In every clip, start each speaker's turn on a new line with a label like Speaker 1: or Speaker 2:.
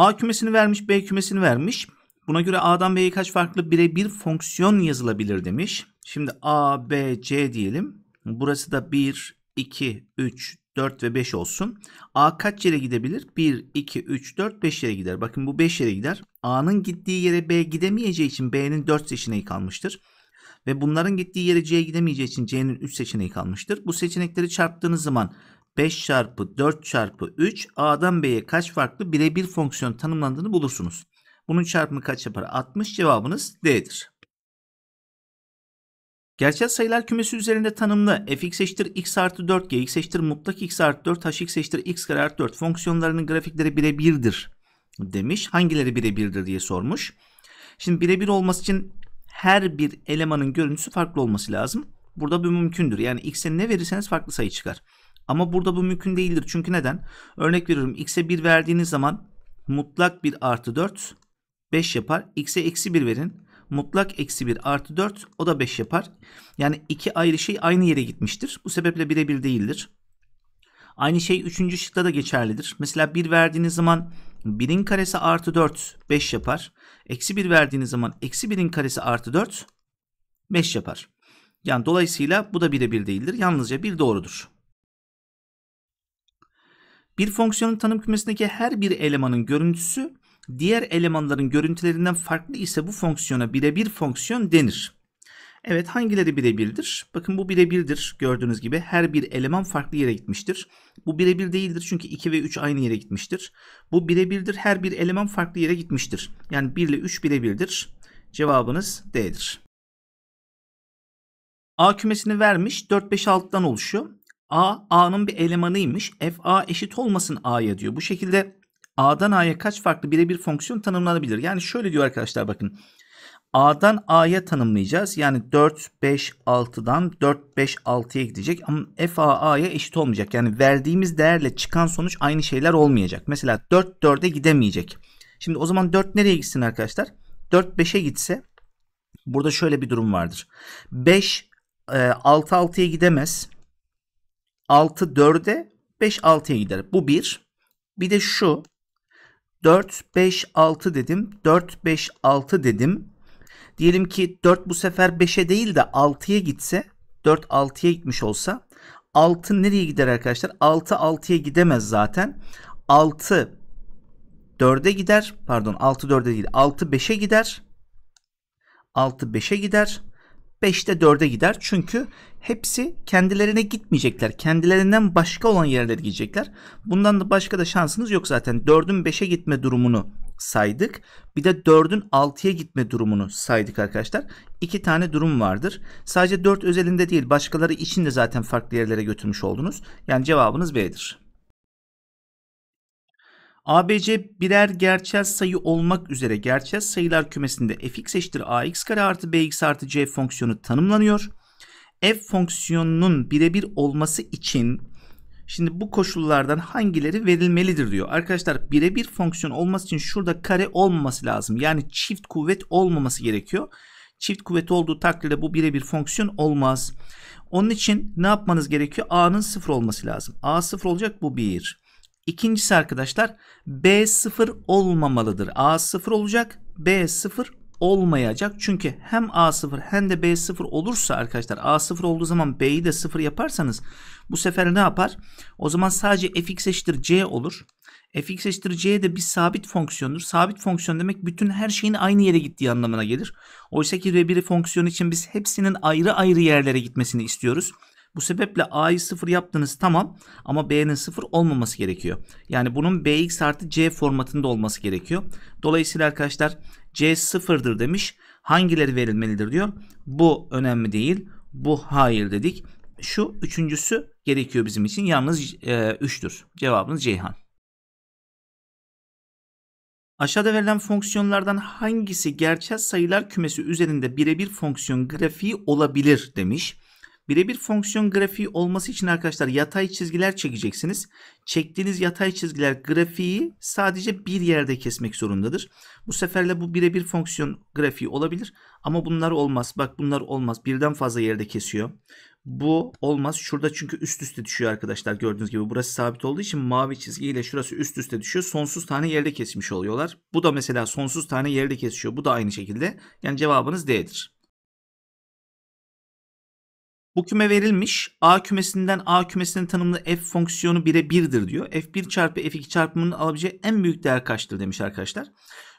Speaker 1: A kümesini vermiş, B kümesini vermiş. Buna göre A'dan B'ye kaç farklı birebir fonksiyon yazılabilir demiş. Şimdi A, B, C diyelim. Burası da 1, 2, 3, 4 ve 5 olsun. A kaç yere gidebilir? 1, 2, 3, 4, 5 yere gider. Bakın bu 5 yere gider. A'nın gittiği yere B gidemeyeceği için B'nin 4 seçeneği kalmıştır. Ve bunların gittiği yere C gidemeyeceği için C'nin 3 seçeneği kalmıştır. Bu seçenekleri çarptığınız zaman 5 çarpı 4 çarpı 3 A'dan B'ye kaç farklı birebir fonksiyon tanımlandığını bulursunuz. Bunun çarpımı kaç yapar? 60 cevabınız D'dir. Gerçel sayılar kümesi üzerinde tanımlı f(x) eşittir x artı 4 g x eşittir mutlak x artı 4 h eşittir x kare artı 4 fonksiyonlarının grafikleri birebirdir demiş. Hangileri birebirdir diye sormuş. Şimdi birebir olması için her bir elemanın görüntüsü farklı olması lazım. Burada bu mümkündür. Yani x'e ne verirseniz farklı sayı çıkar. Ama burada bu mümkün değildir. Çünkü neden? Örnek veriyorum. X'e 1 verdiğiniz zaman mutlak 1 artı 4 5 yapar. X'e eksi 1 verin. Mutlak eksi 1 artı 4 o da 5 yapar. Yani iki ayrı şey aynı yere gitmiştir. Bu sebeple birebir değildir. Aynı şey 3. şıkta da geçerlidir. Mesela 1 verdiğiniz zaman 1'in karesi artı 4 5 yapar. Eksi 1 verdiğiniz zaman eksi 1'in karesi artı 4 5 yapar. Yani dolayısıyla bu da birebir değildir. Yalnızca bir doğrudur. Bir fonksiyonun tanım kümesindeki her bir elemanın görüntüsü diğer elemanların görüntülerinden farklı ise bu fonksiyona birebir fonksiyon denir. Evet hangileri birebirdir? Bakın bu birebirdir gördüğünüz gibi her bir eleman farklı yere gitmiştir. Bu birebir değildir çünkü 2 ve 3 aynı yere gitmiştir. Bu birebirdir her bir eleman farklı yere gitmiştir. Yani 1 ile 3 birebirdir. Cevabınız D'dir. A kümesini vermiş 4-5-6'dan oluşuyor. A, A'nın bir elemanıymış. F A eşit olmasın A'ya diyor. Bu şekilde A'dan A'ya kaç farklı birebir fonksiyon tanımlanabilir? Yani şöyle diyor arkadaşlar bakın. A'dan A'ya tanımlayacağız. Yani 4, 5, 6'dan 4, 5, 6'ya gidecek. Ama F, A, A'ya eşit olmayacak. Yani verdiğimiz değerle çıkan sonuç aynı şeyler olmayacak. Mesela 4, 4'e gidemeyecek. Şimdi o zaman 4 nereye gitsin arkadaşlar? 4, 5'e gitse burada şöyle bir durum vardır. 5, 6, 6'ya gidemez. 6 4'e 5 6'ya gider. Bu 1. Bir de şu 4 5 6 dedim. 4 5 6 dedim. Diyelim ki 4 bu sefer 5'e değil de 6'ya gitse 4 6'ya gitmiş olsa 6 nereye gider arkadaşlar? 6 6'ya gidemez zaten. 6 4'e gider. Pardon 6 4'e değil. 6 5'e gider. 6 5'e gider. 5'te 4'e gider. Çünkü hepsi kendilerine gitmeyecekler. Kendilerinden başka olan yerlere gidecekler. Bundan da başka da şansınız yok zaten. 4'ün 5'e gitme durumunu saydık. Bir de 4'ün 6'ya gitme durumunu saydık arkadaşlar. İki tane durum vardır. Sadece 4 özelinde değil başkaları için de zaten farklı yerlere götürmüş oldunuz. Yani cevabınız B'dir. ABC birer gerçel sayı olmak üzere gerçel sayılar kümesinde fx eşittir ax kare artı bx artı c fonksiyonu tanımlanıyor. F fonksiyonunun birebir olması için şimdi bu koşullardan hangileri verilmelidir diyor. Arkadaşlar birebir fonksiyon olması için şurada kare olmaması lazım. Yani çift kuvvet olmaması gerekiyor. Çift kuvvet olduğu takdirde bu birebir fonksiyon olmaz. Onun için ne yapmanız gerekiyor? A'nın sıfır olması lazım. A sıfır olacak bu bir. İkincisi arkadaşlar B0 olmamalıdır. A0 olacak B0 olmayacak. Çünkü hem A0 hem de B0 olursa arkadaşlar A0 olduğu zaman B'yi de 0 yaparsanız bu sefer ne yapar? O zaman sadece fx eşittir c olur. fx eşittir c de bir sabit fonksiyondur. Sabit fonksiyon demek bütün her şeyin aynı yere gittiği anlamına gelir. Oysa ki R1 fonksiyon için biz hepsinin ayrı ayrı yerlere gitmesini istiyoruz. Bu sebeple A'yı 0 yaptınız tamam ama B'nin 0 olmaması gerekiyor. Yani bunun BX artı C formatında olması gerekiyor. Dolayısıyla arkadaşlar C 0'dır demiş. Hangileri verilmelidir diyor. Bu önemli değil. Bu hayır dedik. Şu üçüncüsü gerekiyor bizim için. Yalnız 3'tür. E, Cevabınız Ceyhan. Aşağıda verilen fonksiyonlardan hangisi gerçel sayılar kümesi üzerinde birebir fonksiyon grafiği olabilir demiş. Birebir fonksiyon grafiği olması için arkadaşlar yatay çizgiler çekeceksiniz. Çektiğiniz yatay çizgiler grafiği sadece bir yerde kesmek zorundadır. Bu seferle bu birebir fonksiyon grafiği olabilir ama bunlar olmaz. Bak bunlar olmaz. Birden fazla yerde kesiyor. Bu olmaz. Şurada çünkü üst üste düşüyor arkadaşlar gördüğünüz gibi. Burası sabit olduğu için mavi çizgiyle şurası üst üste düşüyor. Sonsuz tane yerde kesmiş oluyorlar. Bu da mesela sonsuz tane yerde kesiyor. Bu da aynı şekilde. Yani cevabınız D'dir. Bu küme verilmiş. A kümesinden A kümesinin tanımlı f fonksiyonu bire 1'dir diyor. f1 çarpı f2 çarpımının alabileceği en büyük değer kaçtır demiş arkadaşlar.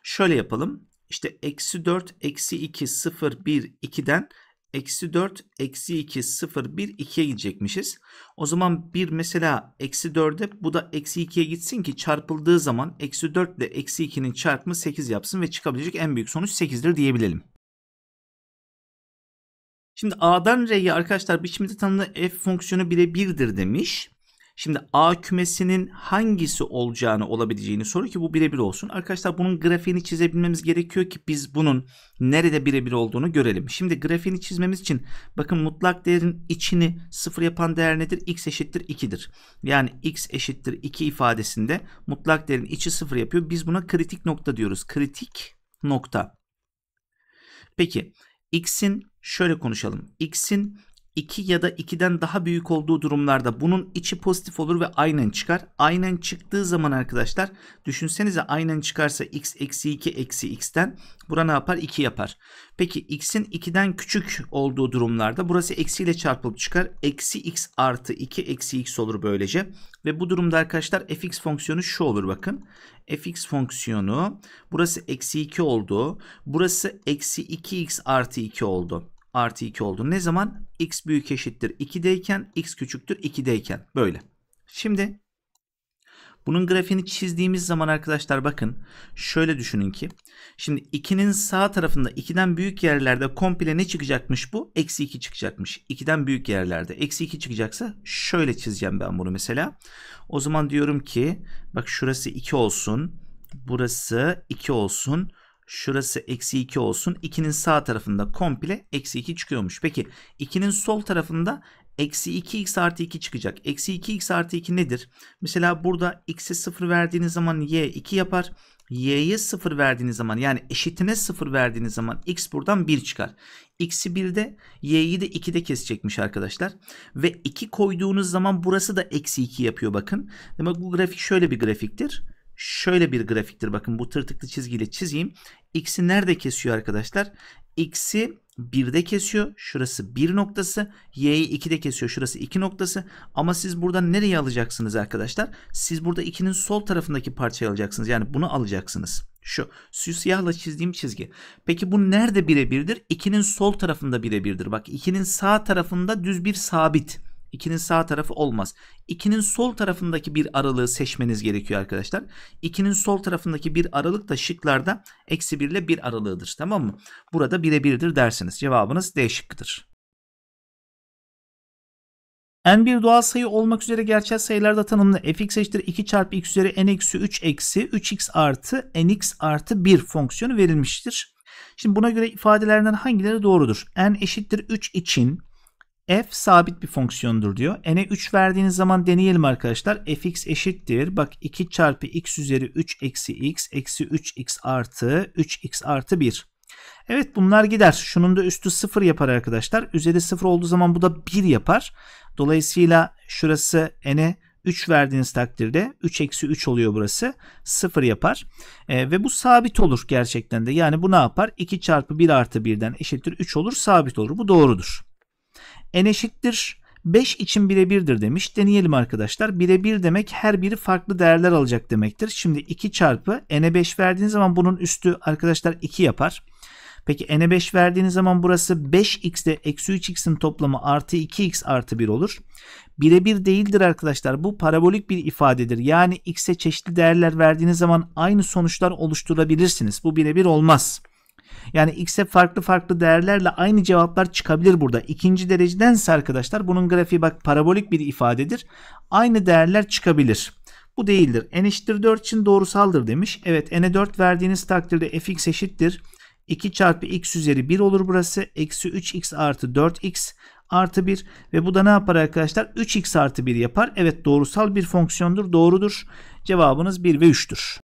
Speaker 1: Şöyle yapalım. İşte eksi 4, eksi 2, 0, 1, 2'den eksi 4, eksi 2, 0, 1, 2'ye gidecekmişiz. O zaman 1 mesela eksi 4'e bu da eksi 2'ye gitsin ki çarpıldığı zaman eksi 4 ile eksi 2'nin çarpımı 8 yapsın ve çıkabilecek en büyük sonuç 8'dir diyebilelim. Şimdi A'dan R'ye arkadaşlar biçimde tanımlı f fonksiyonu bire birdir demiş. Şimdi A kümesinin hangisi olacağını olabileceğini soruyor ki bu birebir olsun. Arkadaşlar bunun grafiğini çizebilmemiz gerekiyor ki biz bunun nerede birebir olduğunu görelim. Şimdi grafiğini çizmemiz için bakın mutlak değerin içini sıfır yapan değer nedir? X eşittir 2'dir. Yani X eşittir 2 ifadesinde mutlak değerin içi sıfır yapıyor. Biz buna kritik nokta diyoruz. Kritik nokta. Peki X'in Şöyle konuşalım. X'in 2 ya da 2'den daha büyük olduğu durumlarda bunun içi pozitif olur ve aynen çıkar. Aynen çıktığı zaman arkadaşlar düşünsenize aynen çıkarsa x eksi 2 eksi x'ten bura ne yapar? 2 yapar. Peki x'in 2'den küçük olduğu durumlarda burası eksi ile çarpılıp çıkar. Eksi x artı 2 eksi x olur böylece. Ve bu durumda arkadaşlar fx fonksiyonu şu olur bakın. fx fonksiyonu burası eksi 2 oldu. Burası eksi 2x artı 2 oldu artı 2 oldu. Ne zaman? X büyük eşittir 2'deyken X küçüktür 2'deyken. Böyle. Şimdi bunun grafiğini çizdiğimiz zaman arkadaşlar bakın şöyle düşünün ki şimdi 2'nin sağ tarafında 2'den büyük yerlerde komple ne çıkacakmış bu? Eksi 2 çıkacakmış. 2'den büyük yerlerde eksi 2 çıkacaksa şöyle çizeceğim ben bunu mesela. O zaman diyorum ki bak şurası 2 olsun. Burası 2 olsun. Şurası eksi 2 olsun. 2'nin sağ tarafında komple eksi 2 çıkıyormuş. Peki 2'nin sol tarafında eksi 2x artı 2 çıkacak. Eksi 2x artı 2 nedir? Mesela burada x'e 0 verdiğiniz zaman y 2 yapar. y'ye 0 verdiğiniz zaman yani eşitine 0 verdiğiniz zaman x buradan 1 çıkar. x'i 1'de y'yi de 2'de kesecekmiş arkadaşlar. Ve 2 koyduğunuz zaman burası da eksi 2 yapıyor bakın. Demek bu grafik şöyle bir grafiktir şöyle bir grafiktir. Bakın bu tırtıklı çizgiyle çizeyim. X'i nerede kesiyor arkadaşlar? X'i 1'de kesiyor. Şurası 1 noktası. Y'yi 2'de kesiyor. Şurası 2 noktası. Ama siz buradan nereye alacaksınız arkadaşlar? Siz burada 2'nin sol tarafındaki parçayı alacaksınız. Yani bunu alacaksınız. Şu siyahla çizdiğim çizgi. Peki bu nerede birebirdir? 2'nin sol tarafında birebirdir. Bak 2'nin sağ tarafında düz bir sabit. 2'nin sağ tarafı olmaz. 2'nin sol tarafındaki bir aralığı seçmeniz gerekiyor arkadaşlar. 2'nin sol tarafındaki bir aralık da şıklarda eksi 1 ile 1 aralığıdır. Tamam mı? Burada birebirdir dersiniz. Cevabınız D şıkkıdır. n bir doğal sayı olmak üzere gerçel sayılarda tanımlı fx eşittir 2 çarpı x üzeri n eksi 3 eksi 3x artı nx artı 1 fonksiyonu verilmiştir. Şimdi buna göre ifadelerden hangileri doğrudur? n eşittir 3 için f sabit bir fonksiyondur diyor. n'e 3 verdiğiniz zaman deneyelim arkadaşlar. fx eşittir. Bak 2 çarpı x üzeri 3 eksi x eksi 3x artı 3x artı 1. Evet bunlar gider. Şunun da üstü 0 yapar arkadaşlar. Üzeri 0 olduğu zaman bu da 1 yapar. Dolayısıyla şurası n'e 3 verdiğiniz takdirde 3 eksi 3 oluyor burası. 0 yapar. E, ve bu sabit olur gerçekten de. Yani bu ne yapar? 2 çarpı 1 artı 1'den eşittir 3 olur sabit olur. Bu doğrudur n eşittir 5 için bire birdir demiş. Deneyelim arkadaşlar. Bire bir demek her biri farklı değerler alacak demektir. Şimdi 2 çarpı n'e 5 verdiğiniz zaman bunun üstü arkadaşlar 2 yapar. Peki n'e 5 verdiğiniz zaman burası 5x ile eksi 3x'in toplamı artı 2x artı 1 olur. Birebir değildir arkadaşlar. Bu parabolik bir ifadedir. Yani x'e çeşitli değerler verdiğiniz zaman aynı sonuçlar oluşturabilirsiniz. Bu birebir olmaz. Yani x'e farklı farklı değerlerle aynı cevaplar çıkabilir burada. İkinci derecedense arkadaşlar bunun grafiği bak parabolik bir ifadedir. Aynı değerler çıkabilir. Bu değildir. n eşittir 4 için doğrusaldır demiş. Evet n'e 4 verdiğiniz takdirde fx eşittir. 2 çarpı x üzeri 1 olur burası. Eksi 3x artı 4x artı 1 ve bu da ne yapar arkadaşlar? 3x artı 1 yapar. Evet doğrusal bir fonksiyondur. Doğrudur. Cevabınız 1 ve 3'tür.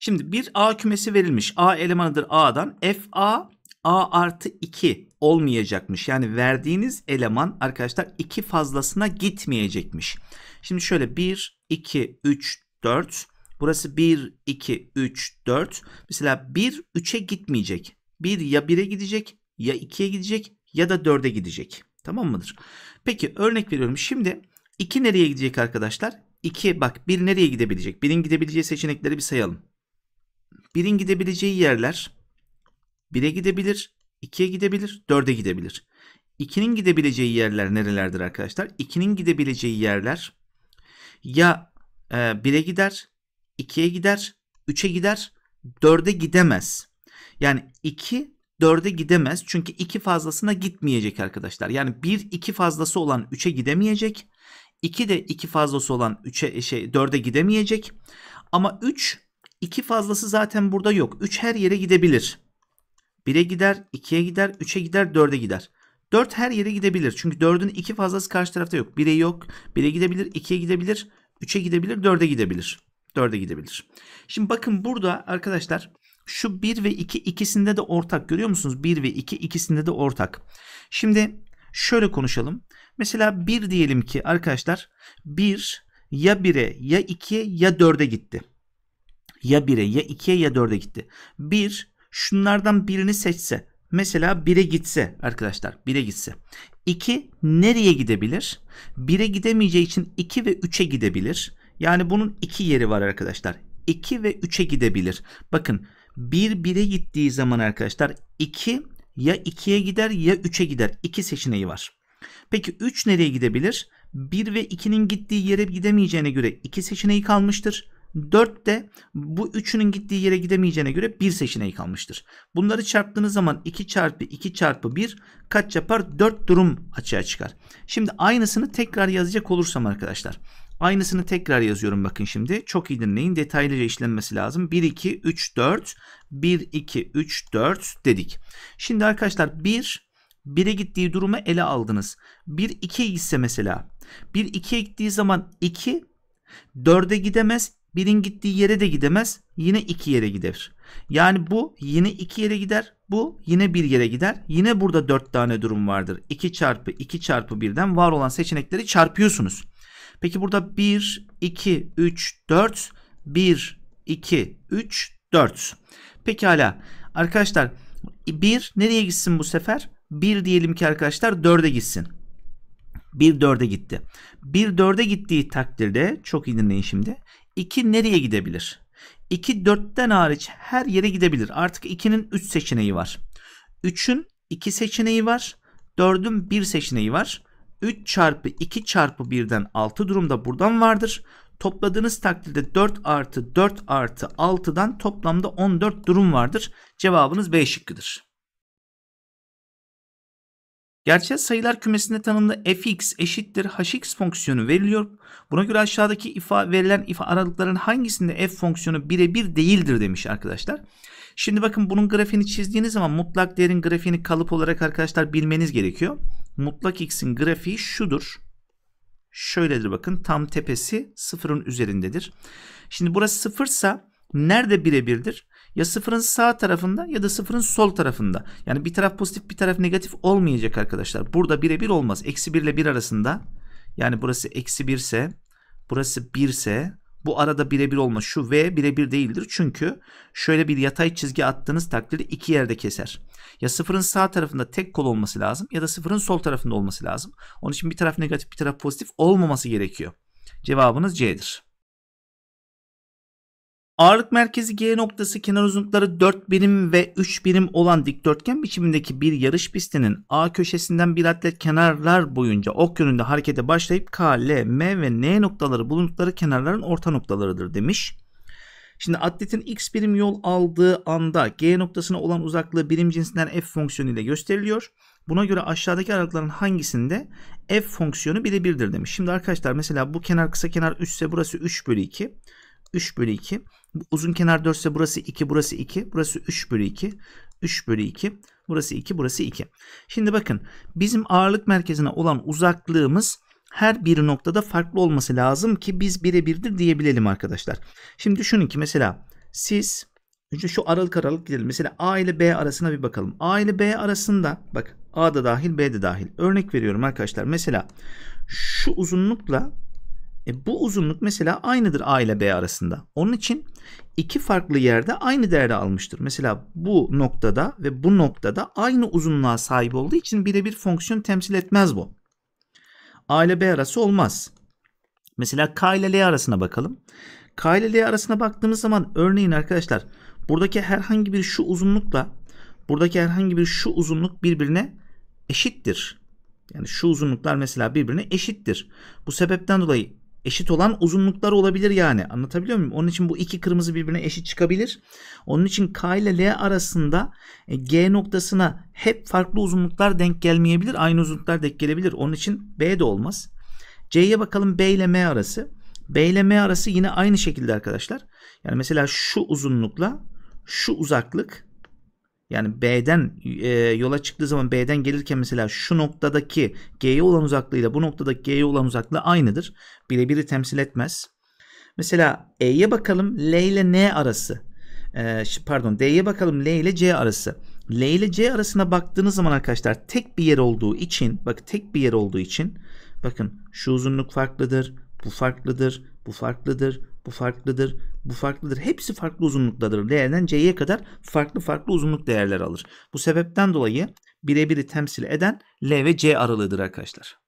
Speaker 1: Şimdi bir A kümesi verilmiş. A elemanıdır A'dan. F A A artı 2 olmayacakmış. Yani verdiğiniz eleman arkadaşlar 2 fazlasına gitmeyecekmiş. Şimdi şöyle 1, 2, 3, 4. Burası 1, 2, 3, 4. Mesela 1, 3'e gitmeyecek. 1 ya 1'e gidecek ya 2'ye gidecek ya da 4'e gidecek. Tamam mıdır? Peki örnek veriyorum. Şimdi 2 nereye gidecek arkadaşlar? 2 bak 1 nereye gidebilecek? 1'in gidebileceği seçenekleri bir sayalım. 1'in gidebileceği yerler 1'e gidebilir, 2'ye gidebilir, 4'e gidebilir. 2'nin gidebileceği yerler nerelerdir arkadaşlar? 2'nin gidebileceği yerler ya 1'e gider, 2'ye gider, 3'e gider, 4'e gidemez. Yani 2 4'e gidemez. Çünkü 2 fazlasına gitmeyecek arkadaşlar. Yani 1 2 fazlası olan 3'e gidemeyecek. 2 de 2 fazlası olan 3'e şey 4'e gidemeyecek. Ama 3 2 fazlası zaten burada yok. 3 her yere gidebilir. 1'e gider, 2'ye gider, 3'e gider, 4'e gider. 4 her yere gidebilir. Çünkü 4'ün 2 fazlası karşı tarafta yok. 1'e yok. 1'e gidebilir, 2'ye gidebilir, 3'e gidebilir, 4'e gidebilir. 4'e gidebilir. Şimdi bakın burada arkadaşlar şu 1 ve 2 ikisinde de ortak görüyor musunuz? 1 ve 2 ikisinde de ortak. Şimdi şöyle konuşalım. Mesela 1 diyelim ki arkadaşlar 1 ya 1'e ya 2'ye ya 4'e gitti ya 1'e ya 2'ye ya 4'e gitti. 1 şunlardan birini seçse mesela 1'e gitse arkadaşlar 1'e gitse 2 nereye gidebilir? 1'e gidemeyeceği için 2 ve 3'e gidebilir. Yani bunun iki yeri var arkadaşlar. 2 ve 3'e gidebilir. Bakın 1 1'e gittiği zaman arkadaşlar 2 ya 2'ye gider ya 3'e gider. 2 seçeneği var. Peki 3 nereye gidebilir? 1 ve 2'nin gittiği yere gidemeyeceğine göre 2 seçeneği kalmıştır. 4 de bu üçünün gittiği yere gidemeyeceğine göre bir seçeneği kalmıştır. Bunları çarptığınız zaman 2 çarpı 2 çarpı 1 kaç yapar? 4 durum açığa çıkar. Şimdi aynısını tekrar yazacak olursam arkadaşlar. Aynısını tekrar yazıyorum bakın şimdi. Çok iyi dinleyin. Detaylıca işlenmesi lazım. 1, 2, 3, 4. 1, 2, 3, 4 dedik. Şimdi arkadaşlar 1, 1'e gittiği durumu ele aldınız. 1, 2'ye gitse mesela. 1, 2'ye gittiği zaman 2, 4'e gidemez. Birin gittiği yere de gidemez. Yine iki yere gider. Yani bu yine iki yere gider. Bu yine bir yere gider. Yine burada dört tane durum vardır. 2 çarpı 2 çarpı birden var olan seçenekleri çarpıyorsunuz. Peki burada 1, 2, 3, 4, 1, 2, 3, 4. hala arkadaşlar 1 nereye gitsin bu sefer? 1 diyelim ki arkadaşlar 4'e gitsin. 1 4'e gitti. 1 4'e gittiği takdirde çok iyi dinleyin şimdi. 2 nereye gidebilir? 2 4'ten hariç her yere gidebilir. Artık 2'nin 3 seçeneği var. 3'ün 2 seçeneği var. 4'ün 1 seçeneği var. 3 çarpı 2 çarpı 1'den 6 durumda buradan vardır. Topladığınız takdirde 4 artı 4 artı 6'dan toplamda 14 durum vardır. Cevabınız B şıkkıdır. Gerçel sayılar kümesinde tanımlı fx eşittir hx fonksiyonu veriliyor. Buna göre aşağıdaki ifa verilen ifa aralıkların hangisinde f fonksiyonu birebir değildir demiş arkadaşlar. Şimdi bakın bunun grafiğini çizdiğiniz zaman mutlak değerin grafiğini kalıp olarak arkadaşlar bilmeniz gerekiyor. Mutlak x'in grafiği şudur. Şöyledir bakın tam tepesi sıfırın üzerindedir. Şimdi burası sıfırsa nerede birebirdir? ya sıfırın sağ tarafında ya da sıfırın sol tarafında. Yani bir taraf pozitif bir taraf negatif olmayacak arkadaşlar. Burada birebir olmaz. Eksi 1 ile 1 arasında yani burası eksi 1 ise burası 1 ise bu arada birebir olmaz. Şu V birebir değildir. Çünkü şöyle bir yatay çizgi attığınız takdirde iki yerde keser. Ya sıfırın sağ tarafında tek kol olması lazım ya da sıfırın sol tarafında olması lazım. Onun için bir taraf negatif bir taraf pozitif olmaması gerekiyor. Cevabınız C'dir. Ağırlık merkezi G noktası kenar uzunlukları 4 birim ve 3 birim olan dikdörtgen biçimindeki bir yarış pistinin A köşesinden bir atlet kenarlar boyunca ok yönünde harekete başlayıp K, L, M ve N noktaları bulundukları kenarların orta noktalarıdır demiş. Şimdi atletin x birim yol aldığı anda G noktasına olan uzaklığı birim cinsinden f fonksiyonu ile gösteriliyor. Buna göre aşağıdaki aralıkların hangisinde f fonksiyonu birebirdir demiş. Şimdi arkadaşlar mesela bu kenar kısa kenar 3 ise burası 3 bölü 2. 3 bölü 2. Uzun kenar 4 ise burası 2, burası 2, burası 3 bölü 2. 3 bölü 2, burası 2, burası 2. Şimdi bakın bizim ağırlık merkezine olan uzaklığımız her bir noktada farklı olması lazım ki biz birebirdir diyebilelim arkadaşlar. Şimdi düşünün ki mesela siz önce şu aralık aralık gidelim. Mesela A ile B arasına bir bakalım. A ile B arasında bak A da dahil B de dahil. Örnek veriyorum arkadaşlar. Mesela şu uzunlukla e bu uzunluk mesela aynıdır A ile B arasında. Onun için iki farklı yerde aynı değeri almıştır. Mesela bu noktada ve bu noktada aynı uzunluğa sahip olduğu için birebir fonksiyon temsil etmez bu. A ile B arası olmaz. Mesela K ile L arasına bakalım. K ile L arasına baktığımız zaman örneğin arkadaşlar buradaki herhangi bir şu uzunlukla buradaki herhangi bir şu uzunluk birbirine eşittir. Yani şu uzunluklar mesela birbirine eşittir. Bu sebepten dolayı eşit olan uzunluklar olabilir yani. Anlatabiliyor muyum? Onun için bu iki kırmızı birbirine eşit çıkabilir. Onun için K ile L arasında e, G noktasına hep farklı uzunluklar denk gelmeyebilir. Aynı uzunluklar denk gelebilir. Onun için B de olmaz. C'ye bakalım B ile M arası. B ile M arası yine aynı şekilde arkadaşlar. Yani mesela şu uzunlukla şu uzaklık yani B'den e, yola çıktığı zaman B'den gelirken mesela şu noktadaki G'ye olan uzaklığıyla bu noktadaki G'ye olan uzaklığı aynıdır. Birebiri temsil etmez. Mesela E'ye bakalım L ile N arası. E, pardon D'ye bakalım L ile C arası. L ile C arasına baktığınız zaman arkadaşlar tek bir yer olduğu için bak tek bir yer olduğu için bakın şu uzunluk farklıdır, bu farklıdır, bu farklıdır, bu farklıdır, bu farklıdır. Hepsi farklı uzunluktadır. L'den C'ye kadar farklı farklı uzunluk değerleri alır. Bu sebepten dolayı birebiri temsil eden L ve C aralığıdır arkadaşlar.